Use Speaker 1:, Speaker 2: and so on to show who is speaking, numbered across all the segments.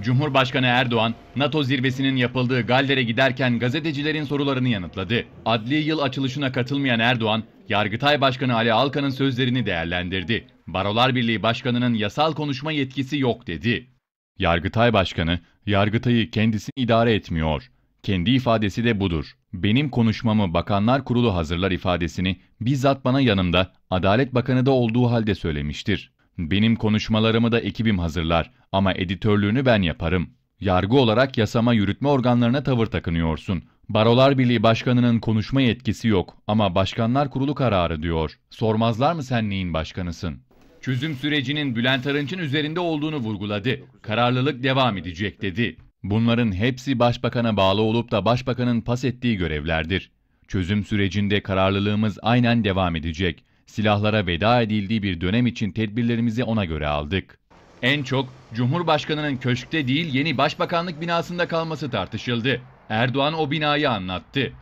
Speaker 1: Cumhurbaşkanı Erdoğan, NATO zirvesinin yapıldığı Galler'e giderken gazetecilerin sorularını yanıtladı. Adli yıl açılışına katılmayan Erdoğan, Yargıtay Başkanı Ali Alkan'ın sözlerini değerlendirdi. Barolar Birliği Başkanı'nın yasal konuşma yetkisi yok dedi. Yargıtay Başkanı, Yargıtay'ı kendisi idare etmiyor. Kendi ifadesi de budur. Benim konuşmamı Bakanlar Kurulu hazırlar ifadesini bizzat bana yanımda Adalet Bakanı da olduğu halde söylemiştir. Benim konuşmalarımı da ekibim hazırlar ama editörlüğünü ben yaparım. Yargı olarak yasama yürütme organlarına tavır takınıyorsun. Barolar Birliği Başkanı'nın konuşma yetkisi yok ama Başkanlar Kurulu kararı diyor. Sormazlar mı sen neyin başkanısın? Çözüm sürecinin Bülent Arınç'ın üzerinde olduğunu vurguladı. Kararlılık devam edecek dedi. Bunların hepsi başbakana bağlı olup da başbakanın pas ettiği görevlerdir. Çözüm sürecinde kararlılığımız aynen devam edecek silahlara veda edildiği bir dönem için tedbirlerimizi ona göre aldık. En çok Cumhurbaşkanı'nın köşkte değil yeni başbakanlık binasında kalması tartışıldı. Erdoğan o binayı anlattı.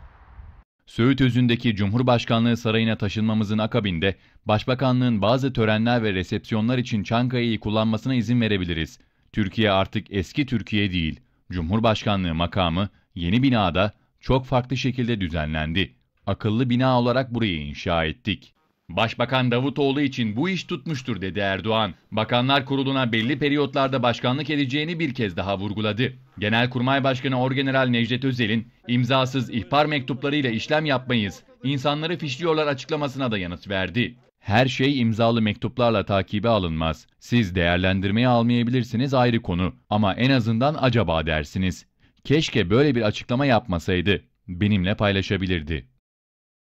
Speaker 1: Söğüt özündeki Cumhurbaşkanlığı sarayına taşınmamızın akabinde başbakanlığın bazı törenler ve resepsiyonlar için Çankaya'yı kullanmasına izin verebiliriz. Türkiye artık eski Türkiye değil. Cumhurbaşkanlığı makamı yeni binada çok farklı şekilde düzenlendi. Akıllı bina olarak burayı inşa ettik. Başbakan Davutoğlu için bu iş tutmuştur dedi Erdoğan. Bakanlar Kurulu'na belli periyotlarda başkanlık edeceğini bir kez daha vurguladı. Genelkurmay Başkanı Orgeneral Necdet Özel'in imzasız ihbar mektuplarıyla işlem yapmayız, insanları fişliyorlar açıklamasına da yanıt verdi. Her şey imzalı mektuplarla takibe alınmaz. Siz değerlendirmeye almayabilirsiniz ayrı konu ama en azından acaba dersiniz. Keşke böyle bir açıklama yapmasaydı. Benimle paylaşabilirdi.